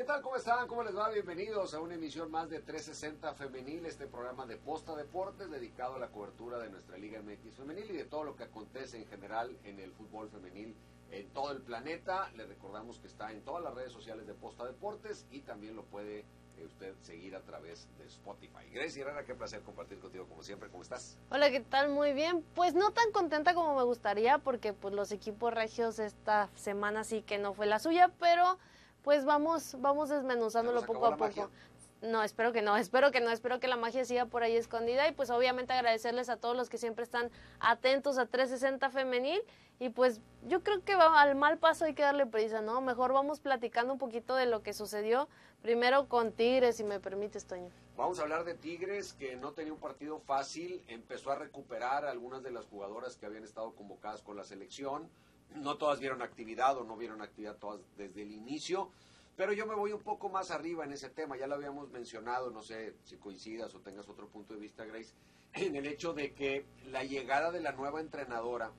¿Qué tal? ¿Cómo están? ¿Cómo les va? Bienvenidos a una emisión más de 360 Femenil, este programa de Posta Deportes dedicado a la cobertura de nuestra Liga MX Femenil y de todo lo que acontece en general en el fútbol femenil en todo el planeta. Les recordamos que está en todas las redes sociales de Posta Deportes y también lo puede eh, usted seguir a través de Spotify. Grace Herrera, qué placer compartir contigo como siempre. ¿Cómo estás? Hola, ¿qué tal? Muy bien. Pues no tan contenta como me gustaría porque pues los equipos regios esta semana sí que no fue la suya, pero pues vamos, vamos desmenuzándolo poco a poco. No, espero que no, espero que no, espero que la magia siga por ahí escondida y pues obviamente agradecerles a todos los que siempre están atentos a 360 femenil y pues yo creo que va, al mal paso hay que darle prisa, ¿no? Mejor vamos platicando un poquito de lo que sucedió primero con Tigres, si me permite, Toño. Vamos a hablar de Tigres que no tenía un partido fácil, empezó a recuperar algunas de las jugadoras que habían estado convocadas con la selección no todas vieron actividad o no vieron actividad todas desde el inicio, pero yo me voy un poco más arriba en ese tema, ya lo habíamos mencionado, no sé si coincidas o tengas otro punto de vista, Grace, en el hecho de que la llegada de la nueva entrenadora,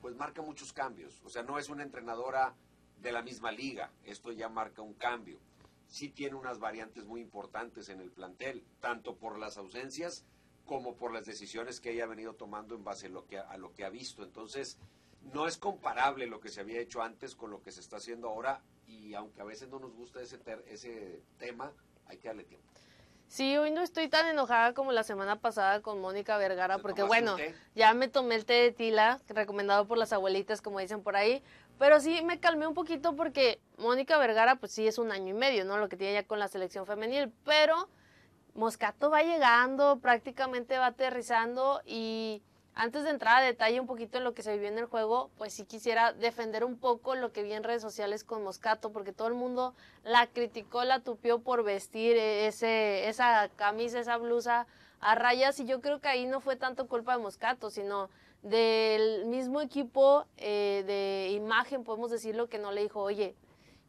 pues marca muchos cambios, o sea, no es una entrenadora de la misma liga, esto ya marca un cambio, sí tiene unas variantes muy importantes en el plantel, tanto por las ausencias como por las decisiones que ella ha venido tomando en base a lo que, a lo que ha visto, entonces no es comparable lo que se había hecho antes con lo que se está haciendo ahora y aunque a veces no nos gusta ese, ese tema, hay que darle tiempo. Sí, hoy no estoy tan enojada como la semana pasada con Mónica Vergara, porque bueno, ya me tomé el té de tila, recomendado por las abuelitas, como dicen por ahí, pero sí me calmé un poquito porque Mónica Vergara, pues sí, es un año y medio, ¿no? Lo que tiene ya con la selección femenil, pero Moscato va llegando, prácticamente va aterrizando y antes de entrar a detalle un poquito en lo que se vivió en el juego, pues sí quisiera defender un poco lo que vi en redes sociales con Moscato, porque todo el mundo la criticó, la tupió por vestir e-, ese, esa camisa, esa blusa a rayas, y yo creo que ahí no fue tanto culpa de Moscato, sino del mismo equipo eh, de imagen, podemos decirlo, que no le dijo, oye,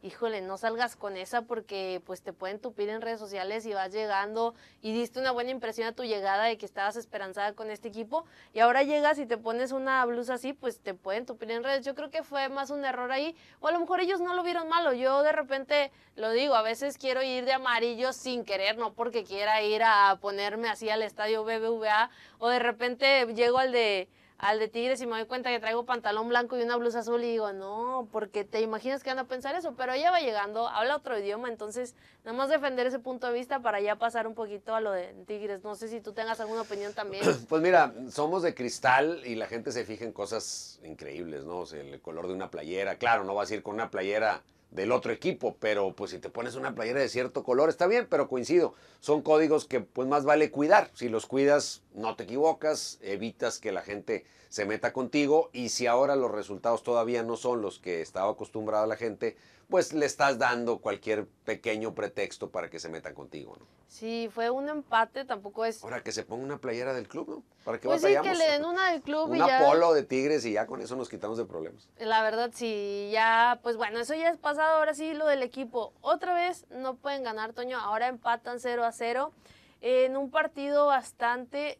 híjole, no salgas con esa porque pues te pueden tupir en redes sociales y vas llegando y diste una buena impresión a tu llegada de que estabas esperanzada con este equipo y ahora llegas y te pones una blusa así, pues te pueden tupir en redes. Yo creo que fue más un error ahí o a lo mejor ellos no lo vieron malo. Yo de repente lo digo, a veces quiero ir de amarillo sin querer, no porque quiera ir a ponerme así al estadio BBVA o de repente llego al de al de Tigres y me doy cuenta que traigo pantalón blanco y una blusa azul y digo, no, porque te imaginas que anda a pensar eso, pero ella va llegando, habla otro idioma, entonces nada más defender ese punto de vista para ya pasar un poquito a lo de Tigres. No sé si tú tengas alguna opinión también. Pues mira, somos de cristal y la gente se fija en cosas increíbles, ¿no? O sea, el color de una playera, claro, no va a ir con una playera del otro equipo, pero pues si te pones una playera de cierto color está bien, pero coincido, son códigos que pues más vale cuidar, si los cuidas no te equivocas, evitas que la gente se meta contigo y si ahora los resultados todavía no son los que estaba acostumbrada la gente, pues le estás dando cualquier pequeño pretexto para que se metan contigo, ¿no? Sí, fue un empate, tampoco es... Ahora que se ponga una playera del club, ¿no? Para que pues sí, que le den una del club y ya... polo de Tigres y ya con eso nos quitamos de problemas. La verdad, sí, ya, pues bueno, eso ya es pasado, ahora sí lo del equipo. Otra vez no pueden ganar, Toño, ahora empatan 0 a 0 en un partido bastante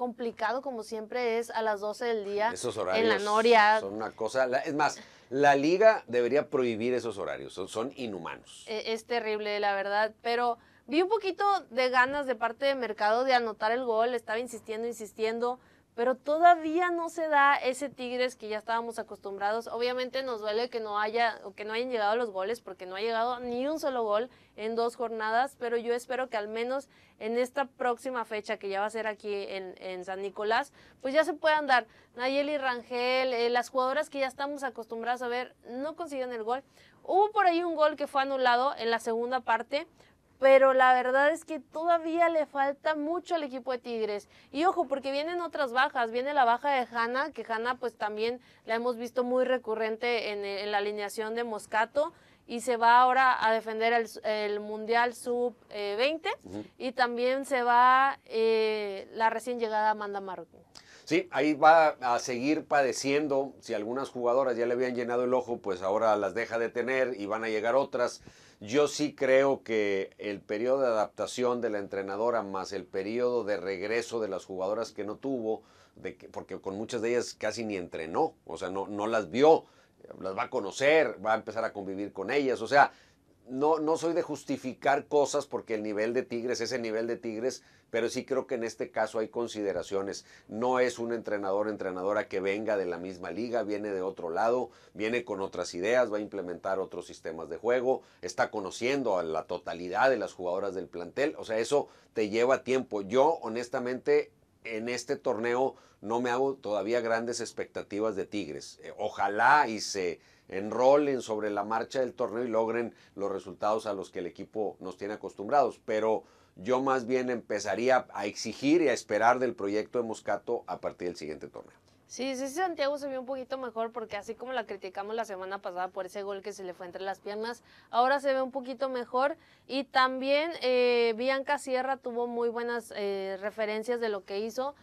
complicado como siempre es a las 12 del día en la Noria. Son una cosa, es más, la liga debería prohibir esos horarios, son, inhumanos. Es, es terrible, la verdad, pero vi un poquito de ganas de parte de Mercado de anotar el gol, estaba insistiendo, insistiendo pero todavía no se da ese Tigres que ya estábamos acostumbrados. Obviamente nos duele que no haya o que no hayan llegado los goles porque no ha llegado ni un solo gol en dos jornadas, pero yo espero que al menos en esta próxima fecha que ya va a ser aquí en, San Nicolás, pues ya se puedan dar Nayeli Rangel, eh, las jugadoras que ya estamos acostumbradas a ver, no consiguen el gol. Hubo por ahí un gol que fue anulado en la segunda parte, pero la verdad es que todavía le falta mucho al equipo de Tigres. Y ojo, porque vienen otras bajas, viene la baja de Hanna, que Hanna pues también la hemos visto muy recurrente en, eh, la alineación de Moscato y se va ahora a defender el, Mundial Sub-20 eh, y también se va eh, la recién llegada Amanda Marroquín. Sí, ahí va a seguir padeciendo, si algunas jugadoras ya le habían llenado el ojo, pues ahora las deja de tener y van a llegar otras. Yo sí creo que el periodo de adaptación de la entrenadora más el periodo de regreso de las jugadoras que no tuvo, de porque con muchas de ellas casi ni entrenó, o sea, no, no las vio, las va a conocer, va a empezar a convivir con ellas, o sea, no, soy de justificar cosas porque el nivel de Tigres es el nivel de Tigres, pero sí creo que en este caso hay consideraciones. No es un entrenador, entrenadora que venga de la misma liga, viene de otro lado, viene con otras ideas, va a implementar otros sistemas de juego, está conociendo a la totalidad de las jugadoras del plantel, o sea, eso te lleva tiempo. Yo, honestamente, en este torneo no me hago todavía grandes expectativas de Tigres. Eh, ojalá y se enrolen sobre la marcha del torneo y logren los resultados a los que el equipo nos tiene acostumbrados. Pero yo más bien empezaría a exigir y a esperar del proyecto de Moscato a partir del siguiente torneo. Sí, sí, Santiago se vio un poquito mejor porque así como la criticamos la semana pasada por ese gol que se le fue entre las piernas, ahora se ve un poquito mejor y también eh, Bianca Sierra tuvo muy buenas eh, referencias de lo que hizo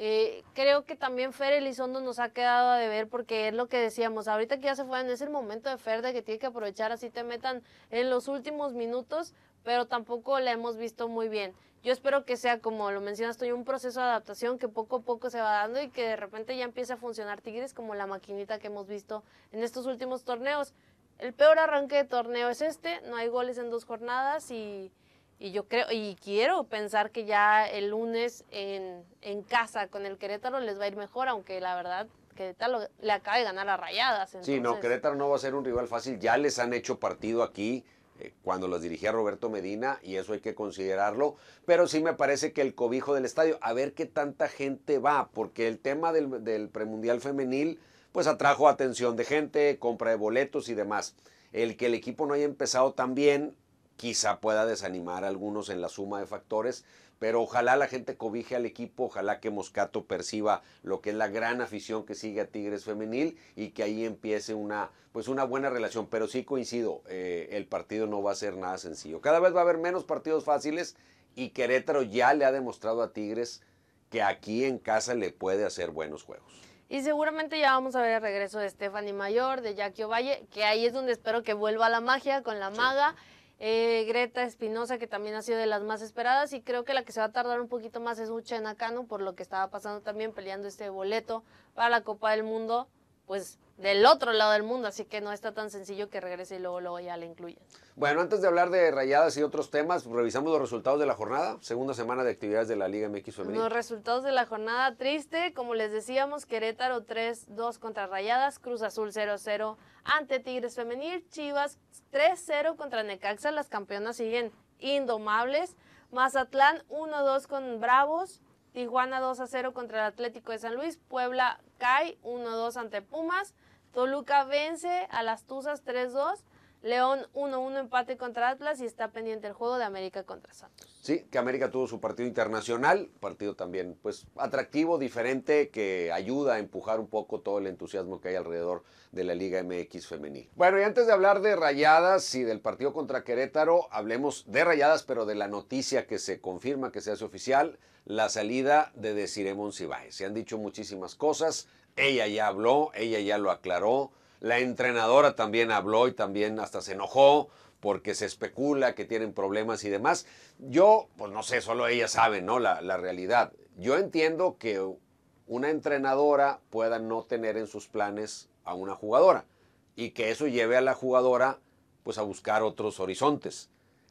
eh, creo que también Fer Elizondo nos ha quedado a deber porque es lo que decíamos, ahorita que ya se fue es el momento de Fer de que tiene que aprovechar, así te metan en los últimos minutos, pero tampoco la hemos visto muy bien. Yo espero que sea, como lo mencionas un proceso de adaptación que poco a poco se va dando y que de repente ya empiece a funcionar Tigres como la maquinita que hemos visto en estos últimos torneos. El peor arranque de torneo es este, no hay goles en dos jornadas y y yo creo y quiero pensar que ya el lunes en, en, casa con el Querétaro les va a ir mejor, aunque la verdad Querétaro le acaba de ganar a Rayadas. Sí, no, Querétaro no va a ser un rival fácil, ya les han hecho partido aquí eh, cuando los dirigía Roberto Medina y eso hay que considerarlo, pero sí me parece que el cobijo del estadio, a ver qué tanta gente va, porque el tema del, del premundial femenil pues atrajo atención de gente, compra de boletos y demás. El que el equipo no haya empezado tan bien quizá pueda desanimar a algunos en la suma de factores, pero ojalá la gente cobije al equipo, ojalá que Moscato perciba lo que es la gran afición que sigue a Tigres femenil y que ahí empiece una pues una buena relación, pero sí coincido, eh, el partido no va a ser nada sencillo. Cada vez va a haber menos partidos fáciles y Querétaro ya le ha demostrado a Tigres que aquí en casa le puede hacer buenos juegos. Y seguramente ya vamos a ver el regreso de Stephanie Mayor, de Jackie Ovalle, que ahí es donde espero que vuelva la magia con la maga. Eh, Greta Espinosa, que también ha sido de las más esperadas, y creo que la que se va a tardar un poquito más es Cano por lo que estaba pasando también peleando este boleto para la Copa del Mundo, pues del otro lado del mundo, así que no está tan sencillo que regrese y luego, luego ya le incluya Bueno, antes de hablar de rayadas y otros temas, revisamos los resultados de la jornada, segunda semana de actividades de la Liga MX Femenil. Los resultados de la jornada triste, como les decíamos, Querétaro 3-2 contra Rayadas, Cruz Azul 0-0 ante Tigres Femenil, Chivas 3-0 contra Necaxa, las campeonas siguen indomables, Mazatlán 1-2 con Bravos, Tijuana 2-0 contra el Atlético de San Luis, Puebla cae 1-2 ante Pumas, Toluca vence a las Tuzas 3-2. León 1-1 empate contra Atlas y está pendiente el juego de América contra Santos. Sí, que América tuvo su partido internacional, partido también pues atractivo, diferente, que ayuda a empujar un poco todo el entusiasmo que hay alrededor de la Liga MX femenil. Bueno, y antes de hablar de rayadas y del partido contra Querétaro, hablemos de rayadas, pero de la noticia que se confirma, que se hace oficial, la salida de Desiree Monsiváis. Se han dicho muchísimas cosas, ella ya habló, ella ya lo aclaró. La entrenadora también habló y también hasta se enojó porque se especula que tienen problemas y demás. Yo, pues no sé, solo ella sabe, ¿no? La, realidad. Yo entiendo que una entrenadora pueda no tener en sus planes a una jugadora y que eso lleve a la jugadora pues a buscar otros horizontes.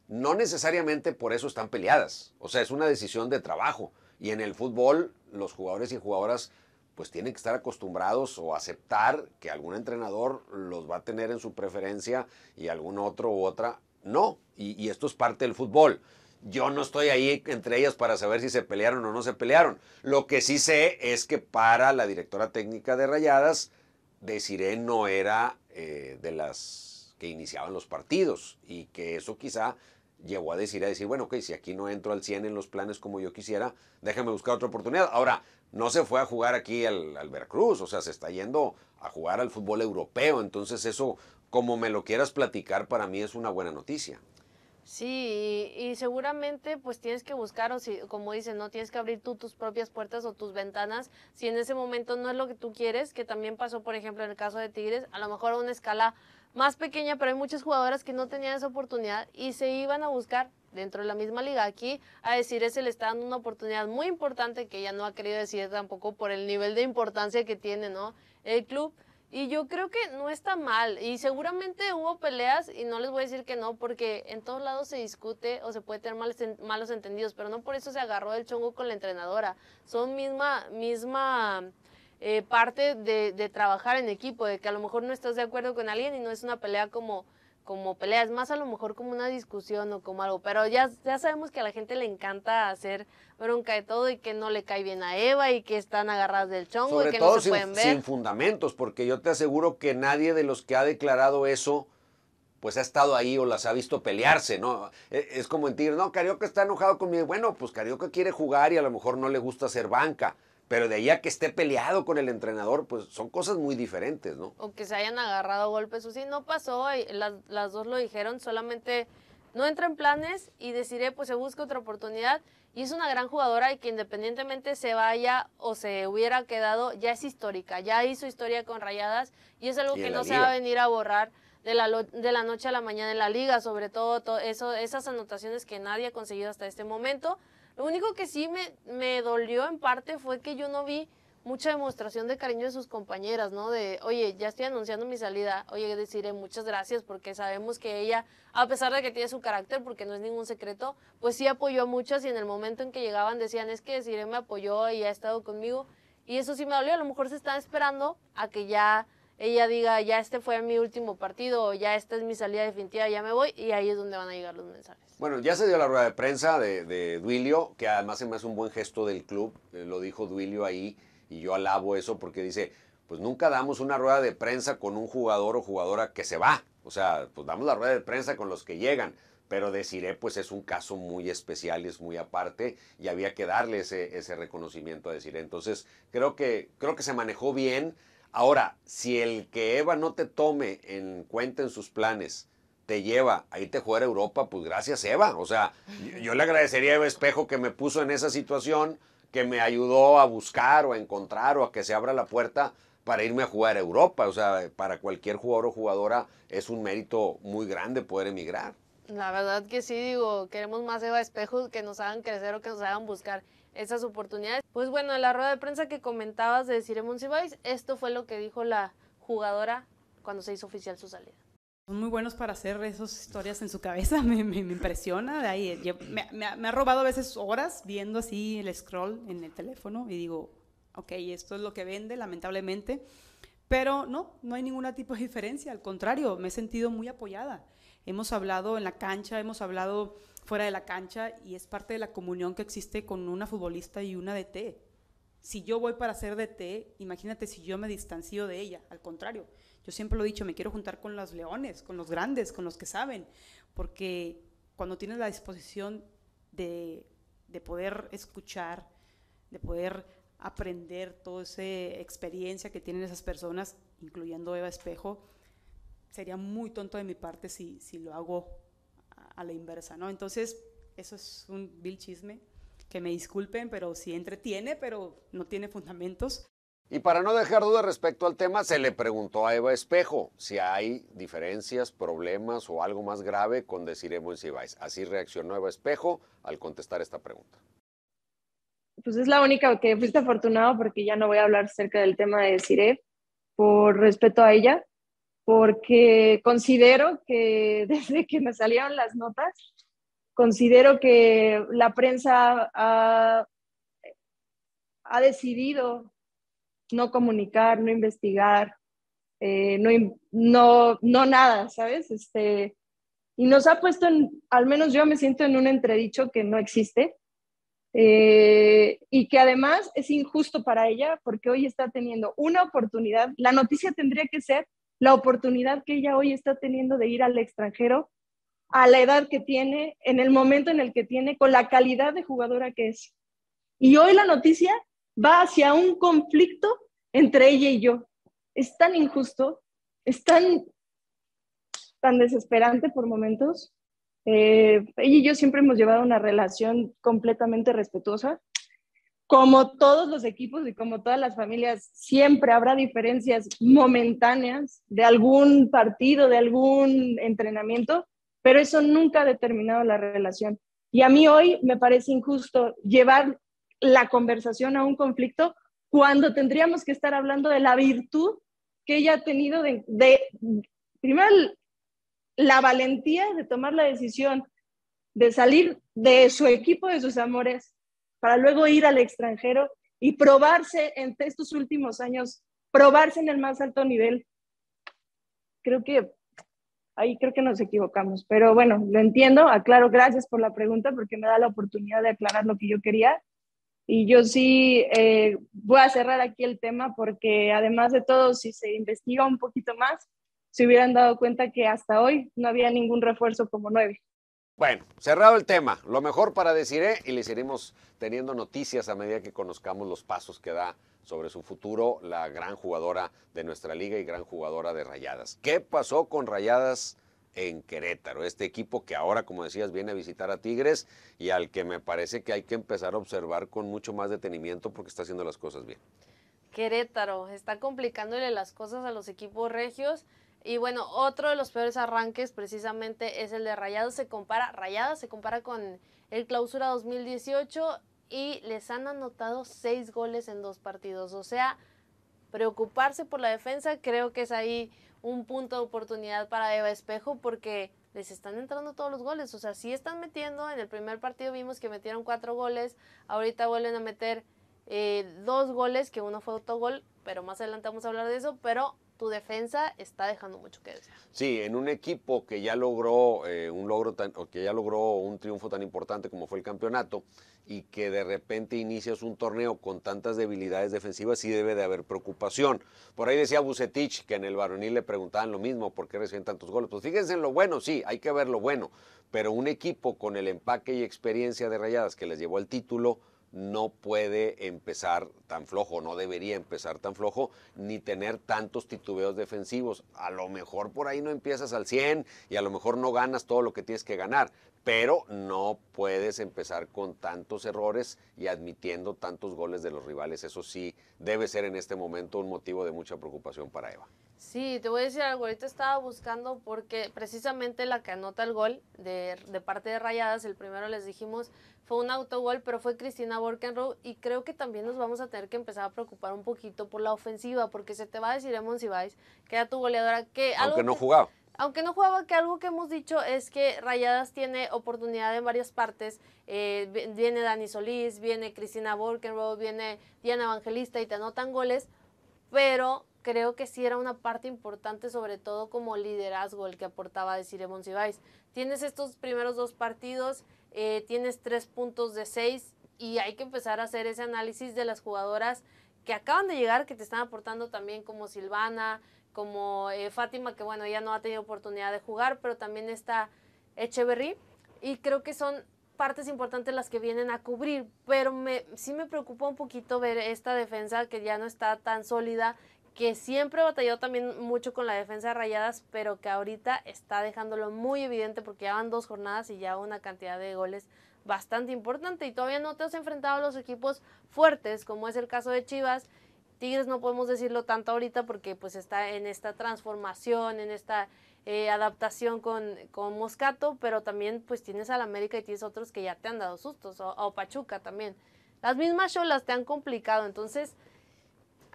No necesariamente por eso están peleadas, o sea, es una decisión de trabajo y en el fútbol los jugadores y jugadoras pues tienen que estar acostumbrados o aceptar que algún entrenador los va a tener en su preferencia y algún otro u otra no. Y, esto es parte del fútbol. Yo no estoy ahí entre ellas para saber si se pelearon o no se pelearon. Lo que sí sé es que para la directora técnica de Rayadas, deciré no era eh, de las que iniciaban los partidos y que eso quizá llegó a decir, a decir, bueno, ok, si aquí no entro al 100 en los planes como yo quisiera, déjame buscar otra oportunidad. Ahora, no se fue a jugar aquí al, Veracruz, o sea, se está yendo a jugar al fútbol europeo, entonces eso, como me lo quieras platicar, para mí es una buena noticia. Sí, y, seguramente pues tienes que buscar, o si, como dicen, no tienes que abrir tú tus propias puertas o tus ventanas, si en ese momento no es lo que tú quieres, que también pasó, por ejemplo, en el caso de Tigres, a lo mejor a una escala más pequeña, pero hay muchas jugadoras que no tenían esa oportunidad y se iban a buscar dentro de la misma liga. Aquí a decir ese le está dando una oportunidad muy importante que ella no ha querido decir tampoco por el nivel de importancia que tiene, ¿no? El club. Y yo creo que no está mal. Y seguramente hubo peleas, y no les voy a decir que no, porque en todos lados se discute o se puede tener malos, malos entendidos, pero no por eso se agarró el chongo con la entrenadora. Son misma, misma eh, parte de, trabajar en equipo, de que a lo mejor no estás de acuerdo con alguien y no es una pelea como, como pelea, es más a lo mejor como una discusión o como algo, pero ya, ya sabemos que a la gente le encanta hacer bronca de todo y que no le cae bien a Eva y que están agarradas del chongo y que no se pueden ver. sin fundamentos, porque yo te aseguro que nadie de los que ha declarado eso pues ha estado ahí o las ha visto pelearse, ¿no? E, es como mentir, no, Carioca está enojado conmigo. Bueno, pues Carioca quiere jugar y a lo mejor no le gusta hacer banca. Pero de ahí a que esté peleado con el entrenador, pues son cosas muy diferentes, ¿no? O que se hayan agarrado golpes, o sí, no pasó, las, dos lo dijeron, solamente no entra en planes y deciré, pues se busca otra oportunidad. Y es una gran jugadora y que independientemente se vaya o se hubiera quedado, ya es histórica, ya hizo historia con Rayadas y es algo que no se va a venir a borrar de la, de la noche a la mañana en la liga, sobre todo, todo eso, esas anotaciones que nadie ha conseguido hasta este momento. Lo único que sí me, me dolió en parte fue que yo no vi mucha demostración de cariño de sus compañeras, ¿no? De, oye, ya estoy anunciando mi salida, oye, deciré muchas gracias porque sabemos que ella, a pesar de que tiene su carácter, porque no es ningún secreto, pues sí apoyó a muchas y en el momento en que llegaban decían, es que deciré me apoyó y ha estado conmigo. Y eso sí me dolió, a lo mejor se están esperando a que ya ella diga, ya este fue mi último partido, ya esta es mi salida definitiva, ya me voy, y ahí es donde van a llegar los mensajes. Bueno, ya se dio la rueda de prensa de, Duilio, que además es un buen gesto del club, eh, lo dijo Duilio ahí, y yo alabo eso porque dice, pues nunca damos una rueda de prensa con un jugador o jugadora que se va, o sea, pues damos la rueda de prensa con los que llegan, pero deciré, pues es un caso muy especial y es muy aparte y había que darle ese, reconocimiento a decir Entonces, creo que, creo que se manejó bien. Ahora, si el que Eva no te tome en cuenta en sus planes, te lleva a irte a jugar a Europa, pues gracias Eva. O sea, yo, le agradecería a Eva Espejo que me puso en esa situación, que me ayudó a buscar o a encontrar o a que se abra la puerta para irme a jugar a Europa. O sea, para cualquier jugador o jugadora es un mérito muy grande poder emigrar. La verdad que sí, digo, queremos más Eva Espejo que nos hagan crecer o que nos hagan buscar esas oportunidades. Pues bueno, la rueda de prensa que comentabas de Ciremon Cibais, esto fue lo que dijo la jugadora cuando se hizo oficial su salida. Son muy buenos para hacer esas historias en su cabeza, me, impresiona. De ahí, me, me, ha robado a veces horas viendo así el scroll en el teléfono y digo, ok, esto es lo que vende, lamentablemente. Pero no, no hay ninguna tipo de diferencia, al contrario, me he sentido muy apoyada. Hemos hablado en la cancha, hemos hablado fuera de la cancha y es parte de la comunión que existe con una futbolista y una DT. Si yo voy para ser DT, imagínate si yo me distancio de ella, al contrario. Yo siempre lo he dicho, me quiero juntar con los leones, con los grandes, con los que saben, porque cuando tienes la disposición de, de poder escuchar, de poder aprender toda esa experiencia que tienen esas personas, incluyendo Eva Espejo, sería muy tonto de mi parte si, lo hago a, la inversa, ¿no? Entonces, eso es un vil chisme, que me disculpen, pero sí entretiene, pero no tiene fundamentos. Y para no dejar duda respecto al tema, se le preguntó a Eva Espejo si hay diferencias, problemas o algo más grave con si vais Así reaccionó Eva Espejo al contestar esta pregunta pues es la única que fuiste afortunado porque ya no voy a hablar acerca del tema de Cire por respeto a ella, porque considero que desde que me salieron las notas, considero que la prensa ha, ha decidido no comunicar, no investigar, eh, no, no, no nada, ¿sabes? Este, y nos ha puesto, en, al menos yo me siento en un entredicho que no existe, eh, y que además es injusto para ella porque hoy está teniendo una oportunidad, la noticia tendría que ser la oportunidad que ella hoy está teniendo de ir al extranjero a la edad que tiene, en el momento en el que tiene, con la calidad de jugadora que es. Y hoy la noticia va hacia un conflicto entre ella y yo. Es tan injusto, es tan, tan desesperante por momentos. Eh, ella y yo siempre hemos llevado una relación completamente respetuosa. Como todos los equipos y como todas las familias, siempre habrá diferencias momentáneas de algún partido, de algún entrenamiento, pero eso nunca ha determinado la relación. Y a mí hoy me parece injusto llevar la conversación a un conflicto cuando tendríamos que estar hablando de la virtud que ella ha tenido de, de primero la valentía de tomar la decisión de salir de su equipo de sus amores para luego ir al extranjero y probarse en estos últimos años, probarse en el más alto nivel. Creo que ahí creo que nos equivocamos, pero bueno, lo entiendo, aclaro, gracias por la pregunta porque me da la oportunidad de aclarar lo que yo quería. Y yo sí eh, voy a cerrar aquí el tema porque además de todo, si se investiga un poquito más, se hubieran dado cuenta que hasta hoy no había ningún refuerzo como nueve. Bueno, cerrado el tema, lo mejor para decir ¿eh? y les iremos teniendo noticias a medida que conozcamos los pasos que da sobre su futuro la gran jugadora de nuestra liga y gran jugadora de Rayadas. ¿Qué pasó con Rayadas en Querétaro? Este equipo que ahora, como decías, viene a visitar a Tigres y al que me parece que hay que empezar a observar con mucho más detenimiento porque está haciendo las cosas bien. Querétaro está complicándole las cosas a los equipos regios. Y bueno, otro de los peores arranques precisamente es el de Rayado Se compara, Rayados se compara con el clausura 2018 y les han anotado seis goles en dos partidos. O sea, preocuparse por la defensa creo que es ahí un punto de oportunidad para Eva Espejo porque les están entrando todos los goles. O sea, sí están metiendo. En el primer partido vimos que metieron cuatro goles. Ahorita vuelven a meter eh, dos goles, que uno fue autogol, pero más adelante vamos a hablar de eso. Pero tu defensa está dejando mucho que desear. Sí, en un equipo que ya logró eh, un logro tan, o que ya logró un triunfo tan importante como fue el campeonato y que de repente inicias un torneo con tantas debilidades defensivas, sí debe de haber preocupación. Por ahí decía Bucetich que en el varonil le preguntaban lo mismo, ¿por qué reciben tantos goles? Pues fíjense en lo bueno, sí, hay que ver lo bueno, pero un equipo con el empaque y experiencia de Rayadas que les llevó al título, no puede empezar tan flojo, no debería empezar tan flojo, ni tener tantos titubeos defensivos. A lo mejor por ahí no empiezas al 100 y a lo mejor no ganas todo lo que tienes que ganar, pero no puedes empezar con tantos errores y admitiendo tantos goles de los rivales. Eso sí debe ser en este momento un motivo de mucha preocupación para Eva. Sí, te voy a decir algo, ahorita estaba buscando porque precisamente la que anota el gol de, parte de Rayadas, el primero les dijimos, fue un autogol, pero fue Cristina Borkenrow y creo que también nos vamos a tener que empezar a preocupar un poquito por la ofensiva, porque se te va a decir a Sivais, que era tu goleadora, que... Aunque no jugaba. Aunque no jugaba, que algo que hemos dicho es que Rayadas tiene oportunidad en varias partes. Eh, viene Dani Solís, viene Cristina Borkenrow, viene Diana Evangelista y te anotan goles, pero creo que sí era una parte importante, sobre todo como liderazgo, el que aportaba de monsivais Cibáez. Tienes estos primeros dos partidos, eh, tienes tres puntos de seis y hay que empezar a hacer ese análisis de las jugadoras que acaban de llegar, que te están aportando también como Silvana, como eh, Fátima, que bueno, ya no ha tenido oportunidad de jugar, pero también está Echeverry. Y creo que son partes importantes las que vienen a cubrir, pero me, sí me preocupa un poquito ver esta defensa que ya no está tan sólida que siempre batalló también mucho con la defensa de rayadas, pero que ahorita está dejándolo muy evidente porque ya van dos jornadas y ya una cantidad de goles bastante importante y todavía no te has enfrentado a los equipos fuertes, como es el caso de Chivas. Tigres no podemos decirlo tanto ahorita porque pues está en esta transformación, en esta eh, adaptación con, Moscato, pero también pues tienes al América y tienes otros que ya te han dado sustos, o, Pachuca también. Las mismas cholas te han complicado, entonces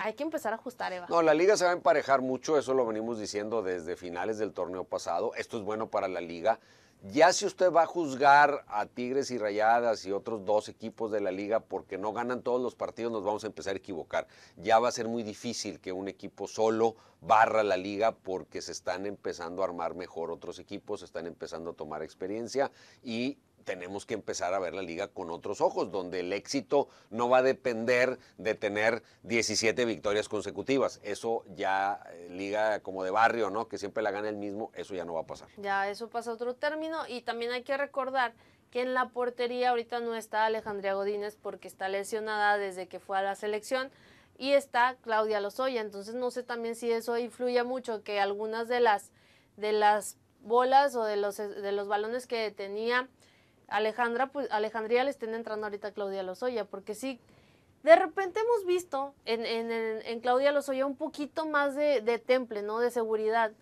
hay que empezar a ajustar, Eva. No, la liga se va a emparejar mucho, eso lo venimos diciendo desde finales del torneo pasado. Esto es bueno para la liga. Ya si usted va a juzgar a Tigres y Rayadas y otros dos equipos de la liga porque no ganan todos los partidos, nos vamos a empezar a equivocar. Ya va a ser muy difícil que un equipo solo barra la liga porque se están empezando a armar mejor otros equipos, se están empezando a tomar experiencia y tenemos que empezar a ver la liga con otros ojos, donde el éxito no va a depender de tener 17 victorias consecutivas. Eso ya eh, liga como de barrio, ¿no? Que siempre la gana el mismo, eso ya no va a pasar. Ya, eso pasa a otro término y también hay que recordar que en la portería ahorita no está Alejandría Godínez porque está lesionada desde que fue a la selección y está Claudia Lozoya, entonces no sé también si eso influye mucho que algunas de las de las bolas o de los de los balones que tenía Alejandra, pues Alejandría le estén entrando ahorita Claudia Lozoya, porque sí, de repente hemos visto en, en, en Claudia Lozoya un poquito más de, de, temple, ¿no? De seguridad,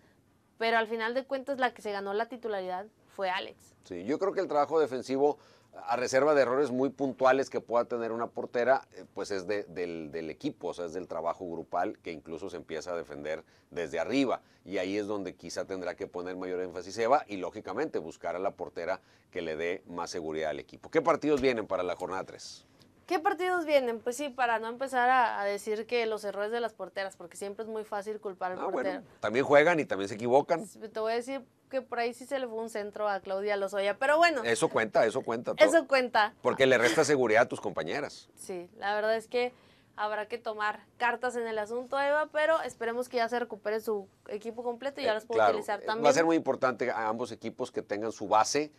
pero al final de cuentas la que se ganó la titularidad fue Alex. Sí, yo creo que el trabajo defensivo a reserva de errores muy puntuales que pueda tener una portera, eh, pues es del, del, equipo, o sea, es del trabajo grupal que incluso se empieza a defender desde arriba. Y ahí es donde quizá tendrá que poner mayor énfasis Eva y lógicamente buscar a la portera que le dé más seguridad al equipo. ¿Qué partidos vienen para la jornada 3? ¿Qué partidos vienen? Pues sí, para no empezar a, decir que los errores de las porteras, porque siempre es muy fácil culpar al ah, portero. Bueno, también juegan y también se equivocan. Te voy a decir que por ahí sí se le fue un centro a Claudia Lozoya, pero bueno. Eso cuenta, eso cuenta. Eso cuenta. Porque le resta seguridad a tus compañeras. Sí, la verdad es que habrá que tomar cartas en el asunto, Eva, pero esperemos que ya se recupere su equipo completo y ya eh, se pueda utilizar también. Eh, va a ser muy importante a ambos equipos que tengan su base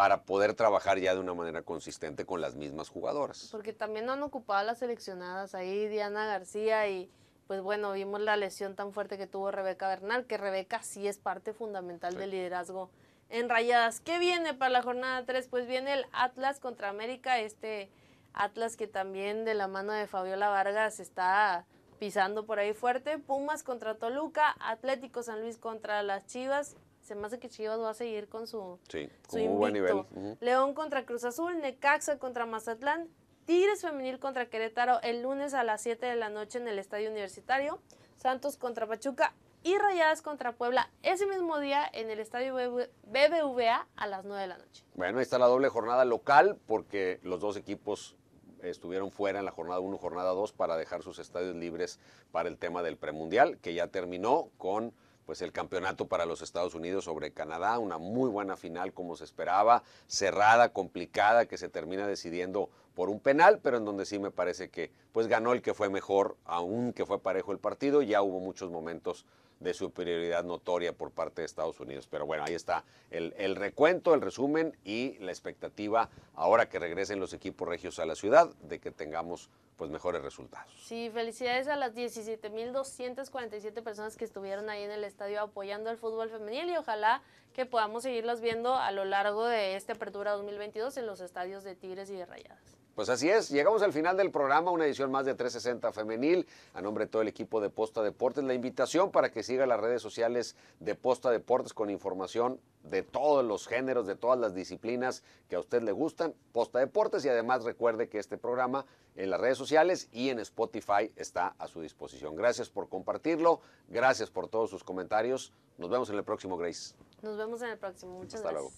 para poder trabajar ya de una manera consistente con las mismas jugadoras. Porque también han ocupado las seleccionadas ahí, Diana García y pues bueno, vimos la lesión tan fuerte que tuvo Rebeca Bernal, que Rebeca sí es parte fundamental del liderazgo en Rayadas. ¿Qué viene para la jornada 3? Pues viene el Atlas contra América, este Atlas que también de la mano de Fabiola Vargas está pisando por ahí fuerte, Pumas contra Toluca, Atlético San Luis contra las Chivas, más de que Chivas va a seguir con su, buen nivel. León contra Cruz Azul, Necaxa contra Mazatlán, Tigres Femenil contra Querétaro el lunes a las 7 de la noche en el Estadio Universitario, Santos contra Pachuca y Rayadas contra Puebla ese mismo día en el Estadio BBVA a las 9 de la noche. Bueno, ahí está la doble jornada local porque los dos equipos estuvieron fuera en la jornada 1, jornada 2 para dejar sus estadios libres para el tema del premundial, que ya terminó con pues el campeonato para los Estados Unidos sobre Canadá, una muy buena final como se esperaba, cerrada, complicada, que se termina decidiendo por un penal, pero en donde sí me parece que pues ganó el que fue mejor, aún que fue parejo el partido, ya hubo muchos momentos de superioridad notoria por parte de Estados Unidos. Pero bueno, ahí está el, el, recuento, el resumen y la expectativa ahora que regresen los equipos regios a la ciudad de que tengamos pues mejores resultados. Sí, felicidades a las 17.247 personas que estuvieron ahí en el estadio apoyando al fútbol femenil y ojalá que podamos seguirlas viendo a lo largo de esta apertura 2022 en los estadios de Tigres y de Rayadas. Pues así es, llegamos al final del programa, una edición más de 360 Femenil. A nombre de todo el equipo de Posta Deportes, la invitación para que siga las redes sociales de Posta Deportes con información de todos los géneros, de todas las disciplinas que a usted le gustan, Posta Deportes. Y además recuerde que este programa en las redes sociales y en Spotify está a su disposición. Gracias por compartirlo, gracias por todos sus comentarios. Nos vemos en el próximo, Grace. Nos vemos en el próximo, muchas Hasta Luego.